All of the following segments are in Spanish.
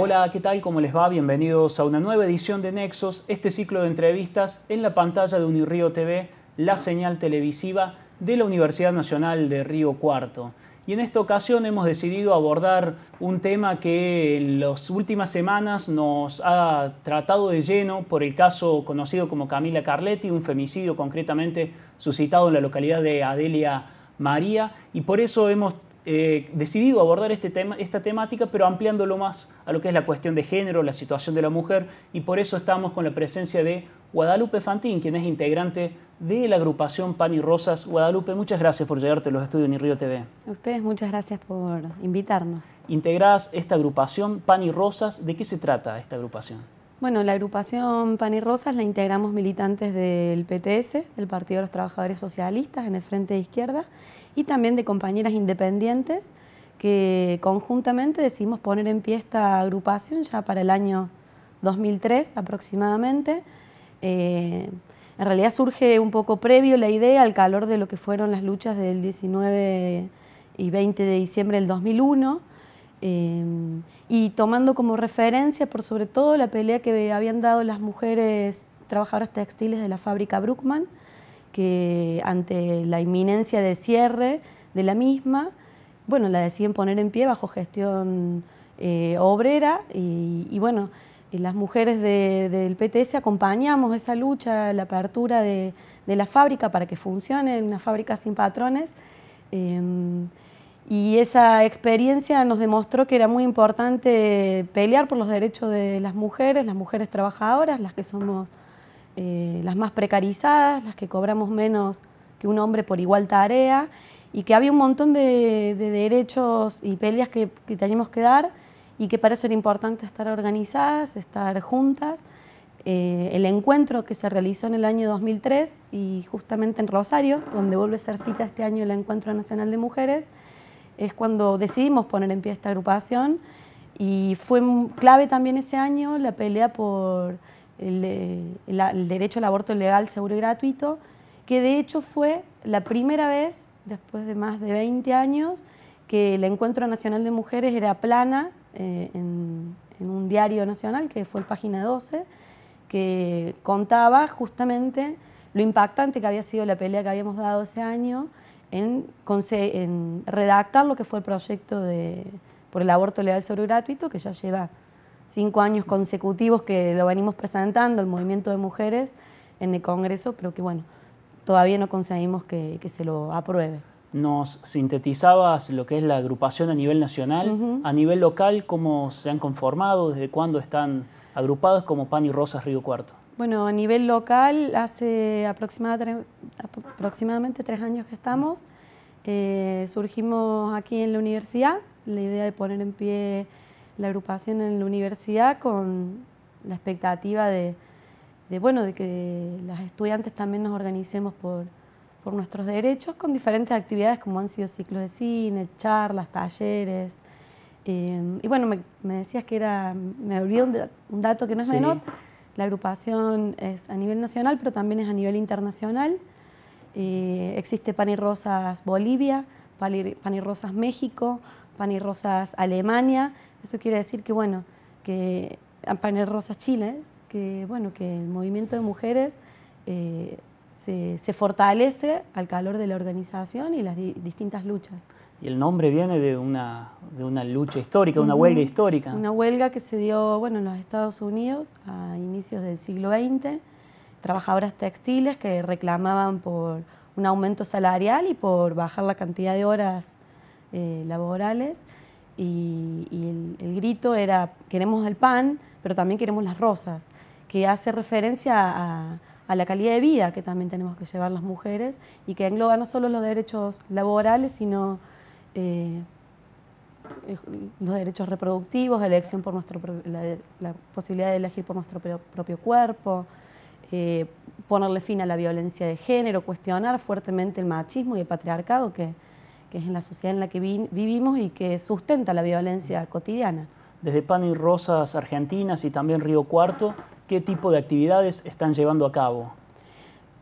Hola, ¿qué tal? ¿Cómo les va? Bienvenidos a una nueva edición de Nexos, este ciclo de entrevistas en la pantalla de Unirío TV, la señal televisiva de la Universidad Nacional de Río Cuarto. Y en esta ocasión hemos decidido abordar un tema que en las últimas semanas nos ha tratado de lleno por el caso conocido como Camila Carletti, un femicidio concretamente suscitado en la localidad de Adelia María, y por eso hemos eh, decidido abordar este tema, esta temática, pero ampliándolo más a lo que es la cuestión de género, la situación de la mujer, y por eso estamos con la presencia de Guadalupe Fantín, quien es integrante de la agrupación Pan y Rosas. Guadalupe, muchas gracias por llegarte a los estudios de Río TV. ustedes muchas gracias por invitarnos. Integrás esta agrupación Pan y Rosas. ¿De qué se trata esta agrupación? Bueno, la agrupación Pan y Rosas la integramos militantes del PTS, del Partido de los Trabajadores Socialistas, en el Frente de Izquierda, y también de compañeras independientes que conjuntamente decidimos poner en pie esta agrupación ya para el año 2003 aproximadamente. Eh, en realidad surge un poco previo la idea al calor de lo que fueron las luchas del 19 y 20 de diciembre del 2001, Em, y tomando como referencia, por sobre todo, la pelea que habían dado las mujeres trabajadoras textiles de la fábrica Brookman que ante la inminencia de cierre de la misma, bueno, la deciden poner en pie bajo gestión eh, obrera y, bueno, eh, las mujeres del PTS acompañamos esa lucha, la apertura de, la fábrica para que funcione, una fábrica sin patrones. Em, y esa experiencia nos demostró que era muy importante pelear por los derechos de las mujeres, las mujeres trabajadoras, las que somos eh, las más precarizadas, las que cobramos menos que un hombre por igual tarea, y que había un montón de, derechos y peleas que, teníamos que dar y que para eso era importante estar organizadas, estar juntas. Eh, el encuentro que se realizó en el año 2003 y justamente en Rosario, donde vuelve a ser cita este año el Encuentro Nacional de Mujeres, es cuando decidimos poner en pie esta agrupación y fue clave también ese año la pelea por eh, el, derecho al aborto legal, seguro y gratuito, que de hecho fue la primera vez, después de más de 20 años, que el Encuentro Nacional de Mujeres era plana eh, en, en, un diario nacional, que fue el Página 12, que contaba justamente lo impactante que había sido la pelea que habíamos dado ese año en, redactar lo que fue el proyecto por el aborto legal sobre gratuito, que ya lleva cinco años consecutivos que lo venimos presentando, el movimiento de mujeres en el Congreso, pero que bueno, todavía no conseguimos que, se lo apruebe. Nos sintetizabas lo que es la agrupación a nivel nacional, a nivel local, cómo se han conformado, desde cuándo están agrupados como PAN y Rosas Río Cuarto. Bueno, a nivel local, hace aproximadamente tres años que estamos. Eh, surgimos aquí en la universidad, la idea de poner en pie la agrupación en la universidad con la expectativa de, que las estudiantes también nos organicemos por, nuestros derechos con diferentes actividades como han sido ciclos de cine, charlas, talleres. Eh, y bueno, me, decías que era, me olvidé un, dato que no es menor, la agrupación es a nivel nacional, pero también es a nivel internacional. Eh, existe Pan y Rosas Bolivia, Pan y, Rosas México, Pan y Rosas Alemania. Eso quiere decir que, bueno, que ah, Pan y Rosas Chile, que, bueno, que el movimiento de mujeres eh, se, fortalece al calor de la organización y las distintas luchas. Y el nombre viene de una, de una lucha histórica, una huelga histórica. Una huelga que se dio bueno, en los Estados Unidos a inicios del siglo XX, trabajadoras textiles que reclamaban por un aumento salarial y por bajar la cantidad de horas eh, laborales. Y, el, grito era, queremos el pan, pero también queremos las rosas, que hace referencia a, a la calidad de vida que también tenemos que llevar las mujeres y que engloba no solo los derechos laborales, sino eh, eh, los derechos reproductivos, elección por nuestro, la, posibilidad de elegir por nuestro propio cuerpo, eh, ponerle fin a la violencia de género, cuestionar fuertemente el machismo y el patriarcado que, es en la sociedad en la que vivimos y que sustenta la violencia cotidiana. Desde Pan y Rosas Argentinas y también Río Cuarto qué tipo de actividades están llevando a cabo.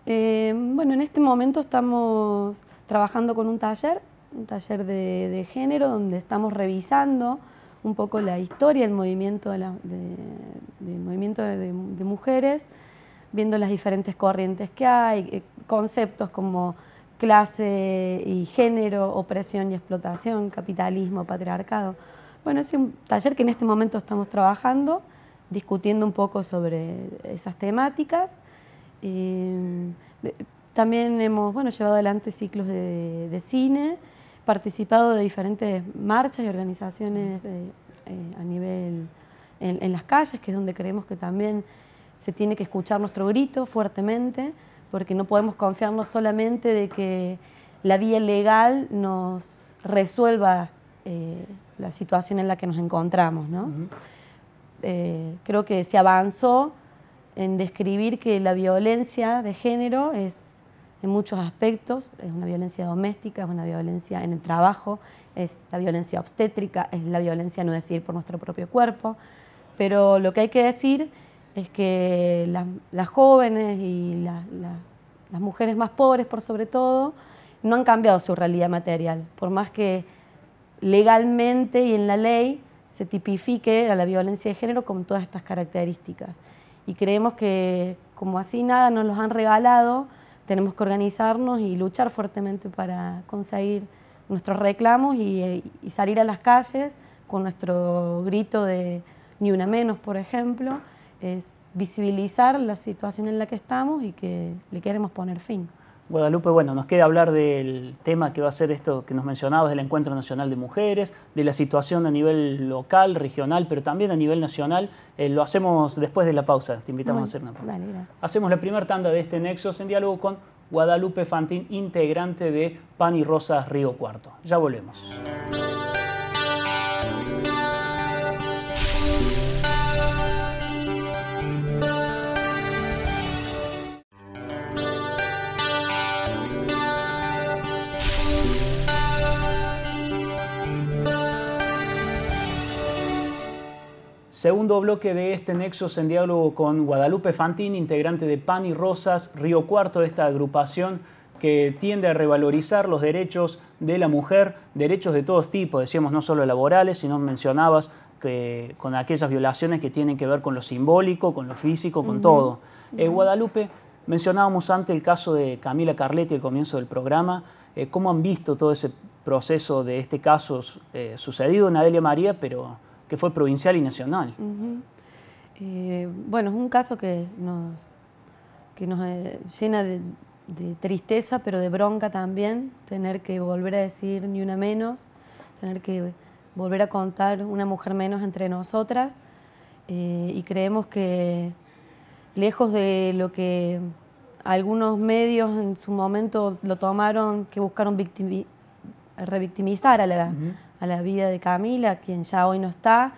Eh, bueno, en este momento estamos trabajando con un taller, un taller de, género, donde estamos revisando un poco la historia del movimiento de, de, mujeres, viendo las diferentes corrientes que hay, eh, conceptos como clase y género, opresión y explotación, capitalismo, patriarcado. Bueno, es un taller que en este momento estamos trabajando discutiendo un poco sobre esas temáticas. Eh, también hemos bueno, llevado adelante ciclos de, cine, participado de diferentes marchas y organizaciones eh, eh, a nivel en, las calles, que es donde creemos que también se tiene que escuchar nuestro grito fuertemente, porque no podemos confiarnos solamente de que la vía legal nos resuelva la situación en la que nos encontramos. Eh, creo que se avanzó en describir que la violencia de género es en muchos aspectos, es una violencia doméstica, es una violencia en el trabajo, es la violencia obstétrica, es la violencia no decir por nuestro propio cuerpo, pero lo que hay que decir es que las, jóvenes y las mujeres más pobres por sobre todo no han cambiado su realidad material, por más que legalmente y en la ley se tipifique a la violencia de género con todas estas características. Y creemos que como así nada nos los han regalado, tenemos que organizarnos y luchar fuertemente para conseguir nuestros reclamos y, eh, y salir a las calles con nuestro grito de ni una menos, por ejemplo, es visibilizar la situación en la que estamos y que le queremos poner fin. Guadalupe, bueno, nos queda hablar del tema que va a ser esto que nos mencionabas del Encuentro Nacional de Mujeres, de la situación a nivel local, regional, pero también a nivel nacional. Eh, lo hacemos después de la pausa, te invitamos a hacer una pausa. Hacemos la primera tanda de este Nexos en diálogo con Guadalupe Fantín, integrante de Pan y Rosas Río Cuarto. Ya volvemos. Segundo bloque de este Nexos en diálogo con Guadalupe Fantín, integrante de PAN y Rosas, Río Cuarto, de esta agrupación que tiende a revalorizar los derechos de la mujer, derechos de todos tipos, decíamos no solo laborales, sino mencionabas que, con aquellas violaciones que tienen que ver con lo simbólico, con lo físico, con todo. Eh, Guadalupe, mencionábamos antes el caso de Camila Carletti al comienzo del programa, eh, cómo han visto todo ese proceso de este caso eh, sucedido en Adelia María, pero que fue provincial y nacional. Eh, bueno, es un caso que nos, nos eh, llena de, tristeza, pero de bronca también, tener que volver a decir ni una menos, tener que volver a contar una mujer menos entre nosotras, eh, y creemos que lejos de lo que algunos medios en su momento lo tomaron, que buscaron revictimizar a la, edad, a la vida de Camila, quien ya hoy no está,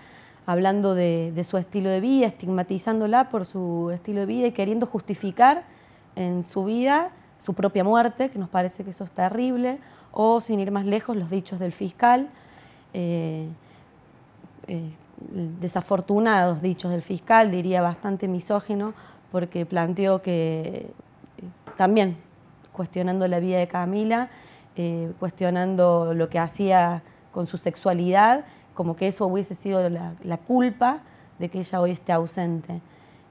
hablando de, su estilo de vida, estigmatizándola por su estilo de vida y queriendo justificar en su vida su propia muerte, que nos parece que eso es terrible, o sin ir más lejos, los dichos del fiscal, eh, eh, desafortunados dichos del fiscal, diría bastante misógino, porque planteó que eh, también cuestionando la vida de Camila, cuestionando lo que hacía con su sexualidad, como que eso hubiese sido la, culpa de que ella hoy esté ausente.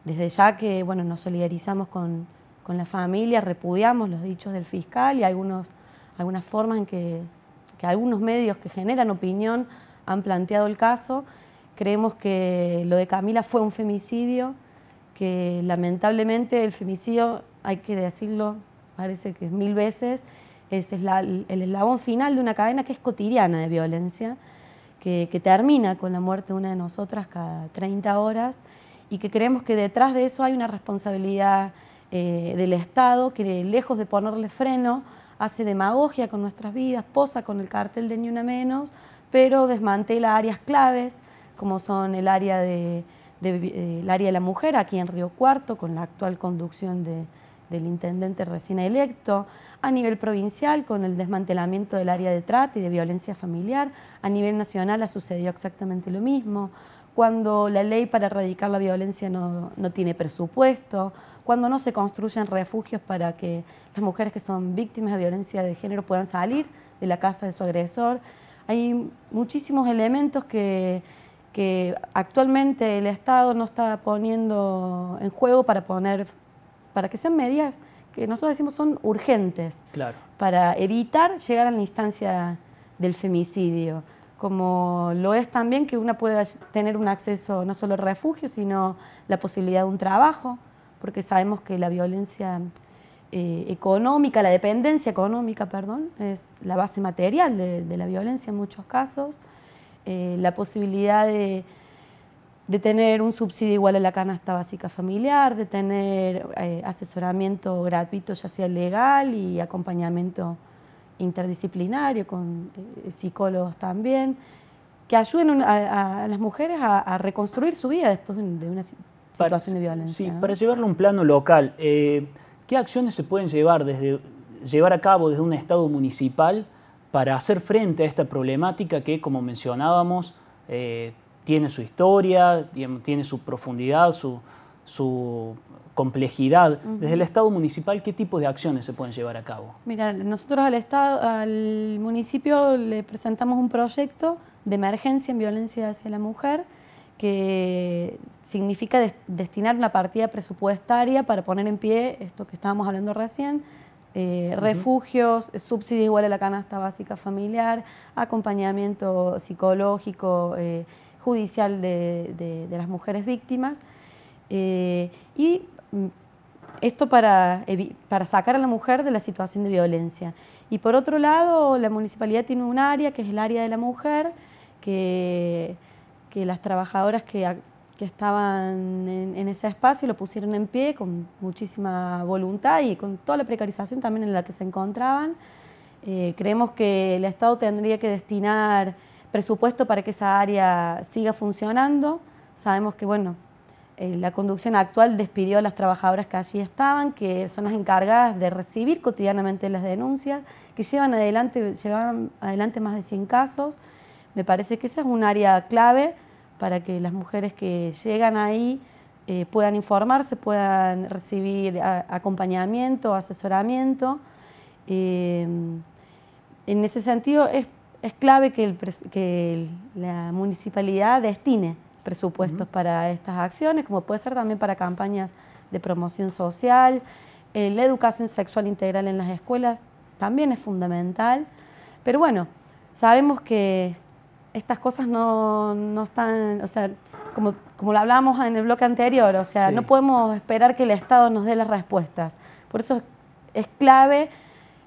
Desde ya que bueno, nos solidarizamos con, la familia, repudiamos los dichos del fiscal y algunos, algunas formas en que, que algunos medios que generan opinión han planteado el caso. Creemos que lo de Camila fue un femicidio, que lamentablemente el femicidio, hay que decirlo, parece que mil veces, es el eslabón final de una cadena que es cotidiana de violencia, que, termina con la muerte de una de nosotras cada 30 horas y que creemos que detrás de eso hay una responsabilidad eh, del Estado que lejos de ponerle freno hace demagogia con nuestras vidas, posa con el cartel de Ni Una Menos, pero desmantela áreas claves como son el área de, eh, el área de la mujer aquí en Río Cuarto con la actual conducción de, del intendente recién electo, a nivel provincial con el desmantelamiento del área de trata y de violencia familiar, a nivel nacional ha sucedido exactamente lo mismo, cuando la ley para erradicar la violencia no, tiene presupuesto, cuando no se construyen refugios para que las mujeres que son víctimas de violencia de género puedan salir de la casa de su agresor. Hay muchísimos elementos que que actualmente el Estado no está poniendo en juego para poner para que sean medidas que nosotros decimos son urgentes, claro. para evitar llegar a la instancia del femicidio, como lo es también que una pueda tener un acceso no solo al refugio, sino la posibilidad de un trabajo, porque sabemos que la violencia eh, económica, la dependencia económica, perdón, es la base material de, la violencia en muchos casos, eh, la posibilidad de de tener un subsidio igual a la canasta básica familiar, de tener eh, asesoramiento gratuito, ya sea legal y acompañamiento interdisciplinario con eh, psicólogos también, que ayuden a, las mujeres a, reconstruir su vida después de una situación de violencia. Sí, para llevarlo a un plano local, eh, ¿qué acciones se pueden llevar, desde, llevar a cabo desde un Estado municipal para hacer frente a esta problemática que, como mencionábamos, tiene su historia, tiene su profundidad, su, complejidad. Desde el Estado municipal, ¿qué tipo de acciones se pueden llevar a cabo? Mira, nosotros al, estado, al municipio le presentamos un proyecto de emergencia en violencia hacia la mujer que significa destinar una partida presupuestaria para poner en pie esto que estábamos hablando recién, eh, refugios, subsidio igual a la canasta básica familiar, acompañamiento psicológico. Eh, judicial de, las mujeres víctimas. Eh, y mm, esto para, para sacar a la mujer de la situación de violencia. Y por otro lado, la municipalidad tiene un área, que es el área de la mujer, que, que las trabajadoras que, estaban en, ese espacio lo pusieron en pie con muchísima voluntad y con toda la precarización también en la que se encontraban. Eh, creemos que el Estado tendría que destinar presupuesto para que esa área siga funcionando. Sabemos que, bueno, eh, la conducción actual despidió a las trabajadoras que allí estaban, que son las encargadas de recibir cotidianamente las denuncias, que llevan adelante, adelante más de 100 casos. Me parece que esa es un área clave para que las mujeres que llegan ahí eh, puedan informarse, puedan recibir acompañamiento, asesoramiento. Eh, en ese sentido es es clave que, la municipalidad destine presupuestos para estas acciones, como puede ser también para campañas de promoción social. Eh, la educación sexual integral en las escuelas también es fundamental. Pero bueno, sabemos que estas cosas no, están, o sea, como, lo hablábamos en el bloque anterior, o sea, no podemos esperar que el Estado nos dé las respuestas. Por eso es clave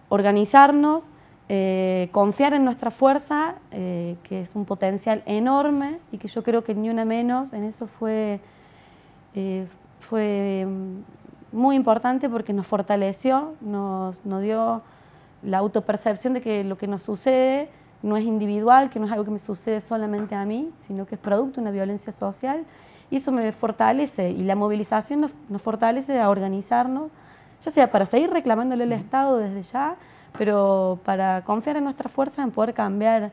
organizarnos, eh, confiar en nuestra fuerza, eh, que es un potencial enorme y que yo creo que ni una menos en eso fue, eh, fue mm, muy importante porque nos fortaleció, nos, dio la autopercepción de que lo que nos sucede no es individual, que no es algo que me sucede solamente a mí, sino que es producto de una violencia social. Y eso me fortalece y la movilización nos, nos fortalece a organizarnos, ya sea para seguir reclamándole al Estado desde ya, pero para confiar en nuestra fuerza, en poder cambiar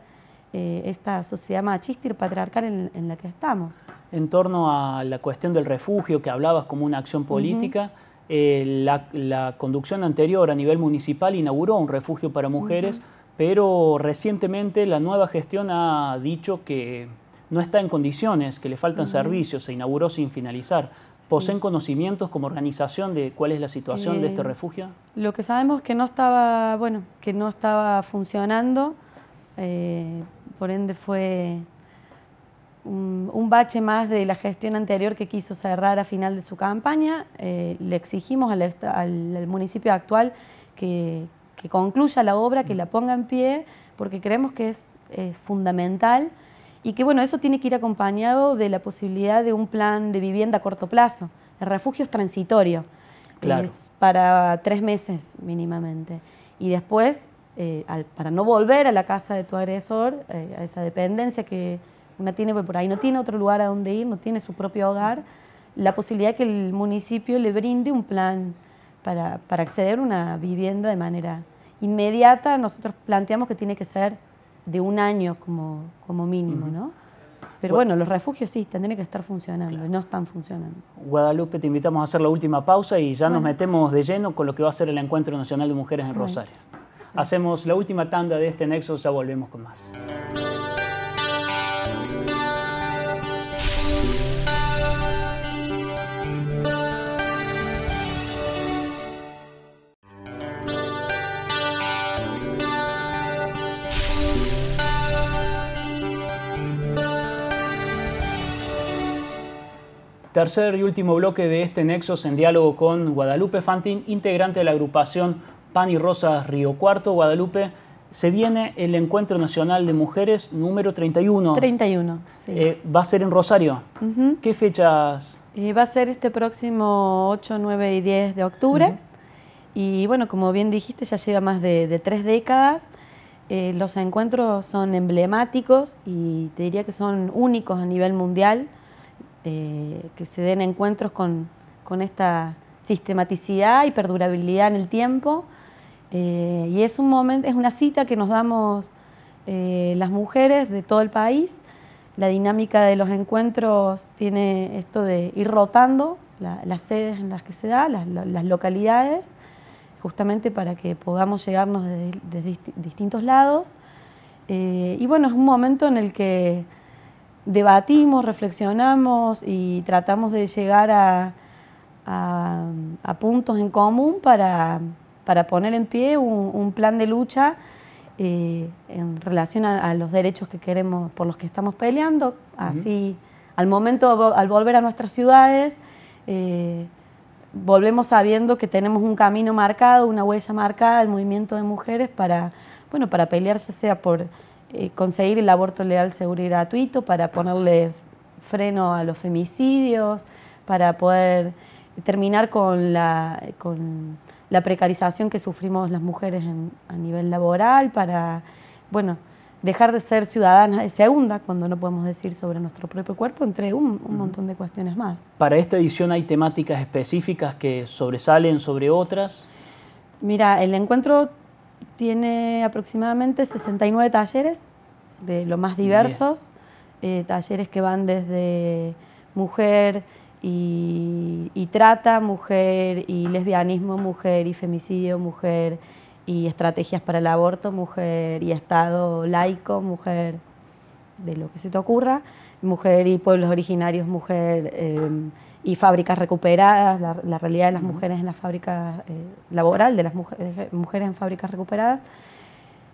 eh, esta sociedad machista y patriarcal en, la que estamos. En torno a la cuestión del refugio que hablabas como una acción política, eh, la, conducción anterior a nivel municipal inauguró un refugio para mujeres, pero recientemente la nueva gestión ha dicho que no está en condiciones, que le faltan servicios, se inauguró sin finalizar. ¿Poseen conocimientos como organización de cuál es la situación de este eh, refugio? Lo que sabemos es que no estaba, que no estaba funcionando, eh, por ende fue un, bache más de la gestión anterior que quiso cerrar a final de su campaña. Eh, le exigimos al, municipio actual que, concluya la obra, que mm. la ponga en pie, porque creemos que es fundamental y que bueno, eso tiene que ir acompañado de la posibilidad de un plan de vivienda a corto plazo. El refugio es transitorio, es para tres meses mínimamente. Y después, eh, para no volver a la casa de tu agresor, eh, a esa dependencia que una tiene, porque por ahí no tiene otro lugar a donde ir, no tiene su propio hogar, la posibilidad que el municipio le brinde un plan para, para acceder a una vivienda de manera inmediata, nosotros planteamos que tiene que ser de un año como, como mínimo, ¿no? Pero bueno, los refugios sí, tendrían que estar funcionando, no están funcionando. Guadalupe, te invitamos a hacer la última pausa y ya nos metemos de lleno con lo que va a ser el Encuentro Nacional de Mujeres en Rosario. Hacemos la última tanda de este nexo, ya volvemos con más. Tercer y último bloque de este Nexos en diálogo con Guadalupe Fantin, integrante de la agrupación Pan y Rosas Río Cuarto. Guadalupe, se viene el Encuentro Nacional de Mujeres número 31. 31, sí. Eh, va a ser en Rosario. ¿Qué fechas? Eh, va a ser este próximo 8, 9 y 10 de octubre. Y bueno, como bien dijiste, ya lleva más de, tres décadas. Eh, los encuentros son emblemáticos y te diría que son únicos a nivel mundial eh, que se den encuentros con, con, esta sistematicidad y perdurabilidad en el tiempo. Eh, y es un momento, es una cita que nos damos eh, las mujeres de todo el país. La dinámica de los encuentros tiene esto de ir rotando las sedes en las que se da, las, localidades, justamente para que podamos llegarnos desde, de distintos lados. y bueno, es un momento en el que debatimos, reflexionamos y tratamos de llegar a, puntos en común para, poner en pie un, plan de lucha eh, en relación a, los derechos que queremos, por los que estamos peleando. Así, al momento, al volver a nuestras ciudades, eh, volvemos sabiendo que tenemos un camino marcado, una huella marcada, el movimiento de mujeres para, bueno, para pelear ya sea por eh, conseguir el aborto legal, seguro y gratuito, para ponerle freno a los femicidios, para poder terminar con la, con la precarización que sufrimos las mujeres a nivel laboral, para, bueno, dejar de ser ciudadanas de segunda cuando no podemos decir sobre nuestro propio cuerpo, entre un, montón de cuestiones más. ¿Para esta edición hay temáticas específicas que sobresalen sobre otras? Mira, el encuentro tiene aproximadamente 69 talleres, de lo más diversos, eh, talleres que van desde mujer y, trata, mujer y lesbianismo, mujer y femicidio, mujer y estrategias para el aborto, mujer y Estado laico, mujer de lo que se te ocurra, mujer y pueblos originarios, mujer... Eh, y fábricas recuperadas, la, realidad eh, de las mujeres en la fábrica laboral, de las mujeres, mujeres en fábricas recuperadas.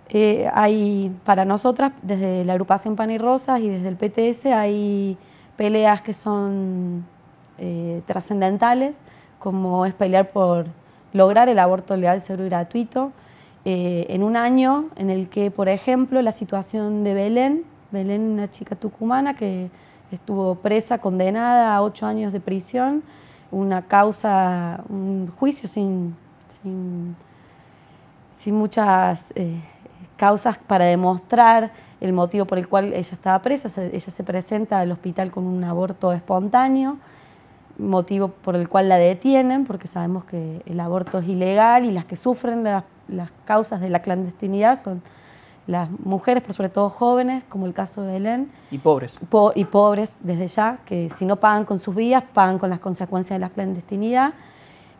Eh, hay, para nosotras, desde la agrupación Pan y Rosas y desde el PTS, hay peleas que son eh, trascendentales, como es pelear por lograr el aborto legal, seguro y gratuito, en un año en el que, por ejemplo, la situación de Belén, Belén, una chica tucumana que estuvo presa, condenada a ocho años de prisión, una causa, un juicio sin, sin, muchas eh, causas para demostrar el motivo por el cual ella estaba presa. Ella se presenta al hospital con un aborto espontáneo, motivo por el cual la detienen, porque sabemos que el aborto es ilegal y las que sufren las causas de la clandestinidad son las mujeres, pero sobre todo jóvenes, como el caso de Belén. Y pobres. y pobres desde ya, que si no pagan con sus vidas, pagan con las consecuencias de la clandestinidad.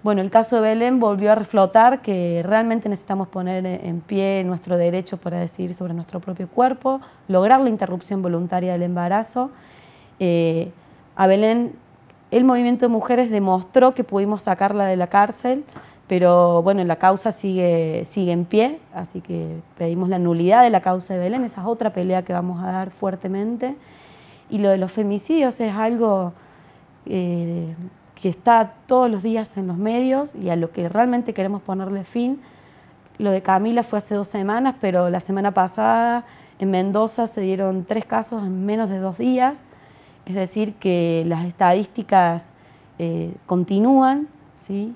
Bueno, el caso de Belén volvió a reflotar que realmente necesitamos poner en pie nuestro derecho para decidir sobre nuestro propio cuerpo, lograr la interrupción voluntaria del embarazo. Eh, a Belén, el movimiento de mujeres demostró que pudimos sacarla de la cárcel pero bueno, la causa sigue, sigue en pie, así que pedimos la nulidad de la causa de Belén, esa es otra pelea que vamos a dar fuertemente. Y lo de los femicidios es algo eh, que está todos los días en los medios y a lo que realmente queremos ponerle fin. Lo de Camila fue hace dos semanas, pero la semana pasada en Mendoza se dieron tres casos en menos de dos días, es decir, que las estadísticas eh, continúan, ¿sí?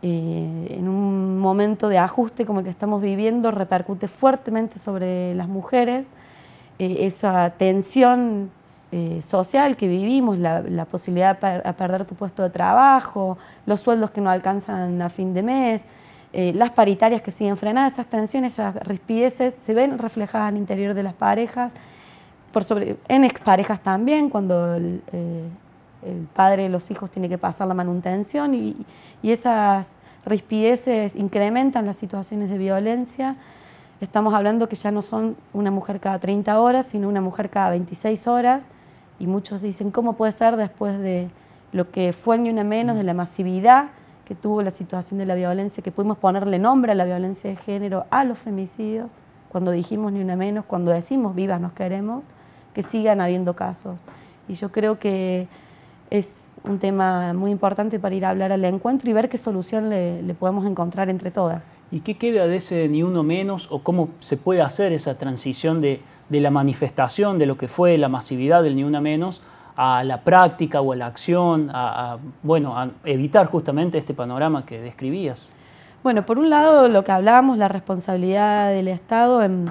Eh, en un momento de ajuste como el que estamos viviendo repercute fuertemente sobre las mujeres, eh, esa tensión eh, social que vivimos, la, posibilidad de perder tu puesto de trabajo, los sueldos que no alcanzan a fin de mes, las paritarias que siguen frenadas, esas tensiones, esas rispideces se ven reflejadas al interior de las parejas, por sobre, en exparejas también, cuando el padre de los hijos tiene que pasar la manutención y, y esas rispideces incrementan las situaciones de violencia. Estamos hablando que ya no son una mujer cada 30 horas, sino una mujer cada 26 horas. Y muchos dicen, ¿cómo puede ser después de lo que fue ni una menos, de la masividad que tuvo la situación de la violencia, que pudimos ponerle nombre a la violencia de género, a los femicidios, cuando dijimos ni una menos, cuando decimos vivas nos queremos, que sigan habiendo casos. Y yo creo que es un tema muy importante para ir a hablar al encuentro y ver qué solución le, podemos encontrar entre todas. ¿Y qué queda de ese ni uno menos o cómo se puede hacer esa transición de, la manifestación, de lo que fue la masividad del ni una menos, a la práctica o a la acción, a, bueno, a evitar justamente este panorama que describías? Bueno, por un lado lo que hablábamos, la responsabilidad del Estado en,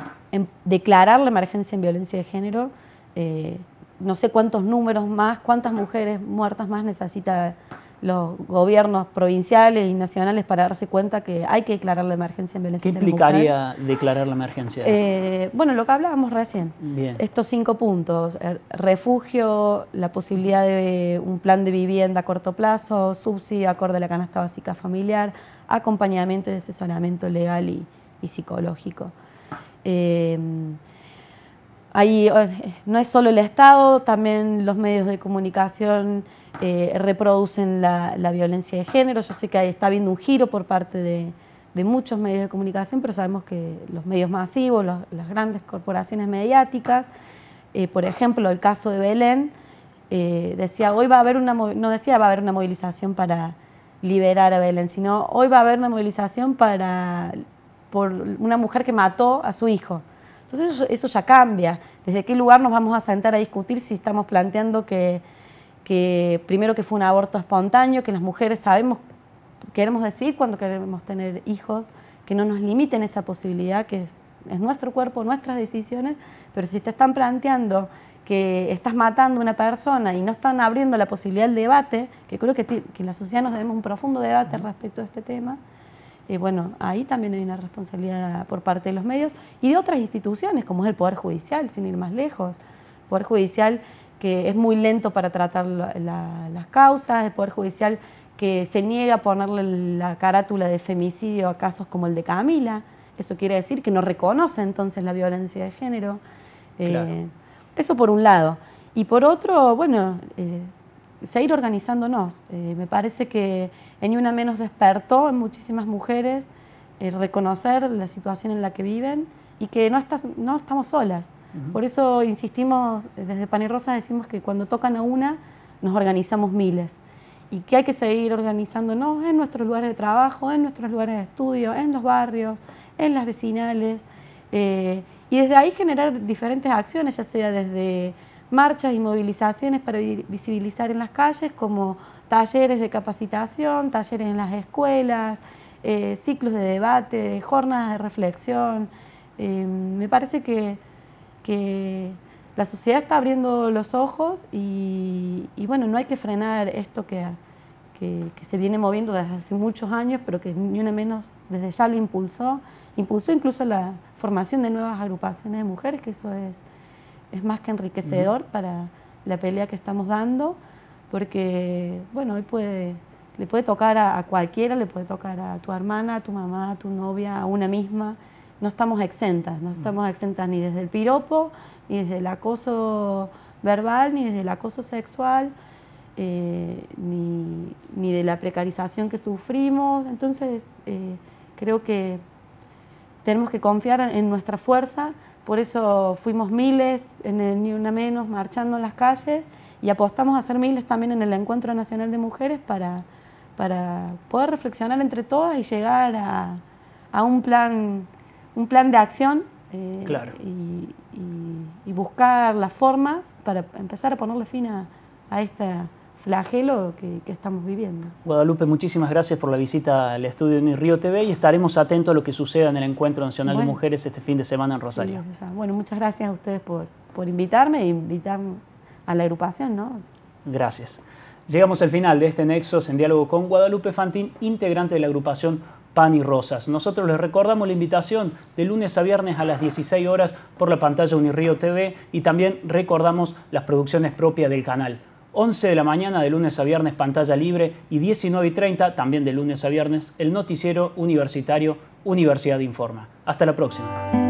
declarar la emergencia en violencia de género. Eh, no sé cuántos números más, cuántas mujeres muertas más necesita los gobiernos provinciales y nacionales para darse cuenta que hay que declarar la emergencia en violencia. ¿Qué implicaría declarar la emergencia? Eh, bueno, lo que hablábamos recién, estos cinco puntos, eh, refugio, la posibilidad de un plan de vivienda a corto plazo, subsidio acorde a la canasta básica familiar, acompañamiento y asesoramiento legal y, psicológico. Eh, Ahí eh, no es solo el Estado, también los medios de comunicación eh, reproducen la, violencia de género. Yo sé que ahí está habiendo un giro por parte de, muchos medios de comunicación, pero sabemos que los medios masivos, las grandes corporaciones mediáticas, eh, por ejemplo, el caso de Belén, decía, hoy va a haber una, no decía va a haber una movilización para liberar a Belén, sino hoy va a haber una movilización para, por una mujer que mató a su hijo. Entonces eso, ya cambia. ¿Desde qué lugar nos vamos a sentar a discutir si estamos planteando que, primero que fue un aborto espontáneo, que las mujeres sabemos, queremos decir cuando queremos tener hijos, que no nos limiten esa posibilidad, que es, nuestro cuerpo, nuestras decisiones, pero si te están planteando que estás matando a una persona y no están abriendo la posibilidad del debate, que creo que, que en la sociedad nos debemos un profundo debate respecto a este tema, y eh, bueno, ahí también hay una responsabilidad por parte de los medios y de otras instituciones, como es el Poder Judicial, sin ir más lejos. El Poder Judicial que es muy lento para tratar las causas, el Poder Judicial que se niega a ponerle la carátula de femicidio a casos como el de Camila. Eso quiere decir que no reconoce entonces la violencia de género. Eh, eso por un lado. Y por otro, bueno, eh, seguir organizándonos. Eh, me parece que en Una Menos despertó en muchísimas mujeres eh, reconocer la situación en la que viven y que no, no estamos solas. Por eso insistimos, eh, desde Pan y Rosa decimos que cuando tocan a una, nos organizamos miles. Y que hay que seguir organizándonos en nuestros lugares de trabajo, en nuestros lugares de estudio, en los barrios, en las vecinales. y desde ahí generar diferentes acciones, ya sea desde marchas y movilizaciones para visibilizar en las calles, como talleres de capacitación, talleres en las escuelas, eh, ciclos de debate, jornadas de reflexión. Em, me parece que, la sociedad está abriendo los ojos y, bueno, no hay que frenar esto que, que, se viene moviendo desde hace muchos años, pero que ni una menos desde ya lo impulsó. Impulsó incluso la formación de nuevas agrupaciones de mujeres, que eso es es más que enriquecedor para la pelea que estamos dando, porque, bueno, hoy puede, le puede tocar a, cualquiera, le puede tocar a tu hermana, a tu mamá, a tu novia, a una misma. No estamos exentas, no estamos exentas ni desde el piropo, ni desde el acoso verbal, ni desde el acoso sexual, eh, ni, de la precarización que sufrimos. Entonces, eh, creo que tenemos que confiar en nuestra fuerza, por eso fuimos miles en el Ni Una Menos, marchando en las calles y apostamos a ser miles también en el Encuentro Nacional de Mujeres para, para poder reflexionar entre todas y llegar a, un, plan, un plan de acción eh, y, buscar la forma para empezar a ponerle fin a, a esta flagelo que, estamos viviendo. Guadalupe, muchísimas gracias por la visita al estudio de Unirío TV y estaremos atentos a lo que suceda en el Encuentro Nacional de Mujeres este fin de semana en Rosario. bueno, muchas gracias a ustedes por, invitarme e invitar a la agrupación. ¿no? Gracias. Llegamos al final de este Nexos en diálogo con Guadalupe Fantín, integrante de la agrupación Pan y Rosas. Nosotros les recordamos la invitación de lunes a viernes a las 16 horas por la pantalla Unirío TV y también recordamos las producciones propias del canal. 11 de la mañana de lunes a viernes pantalla libre y 19 y 30 también de lunes a viernes el noticiero universitario Universidad Informa. Hasta la próxima.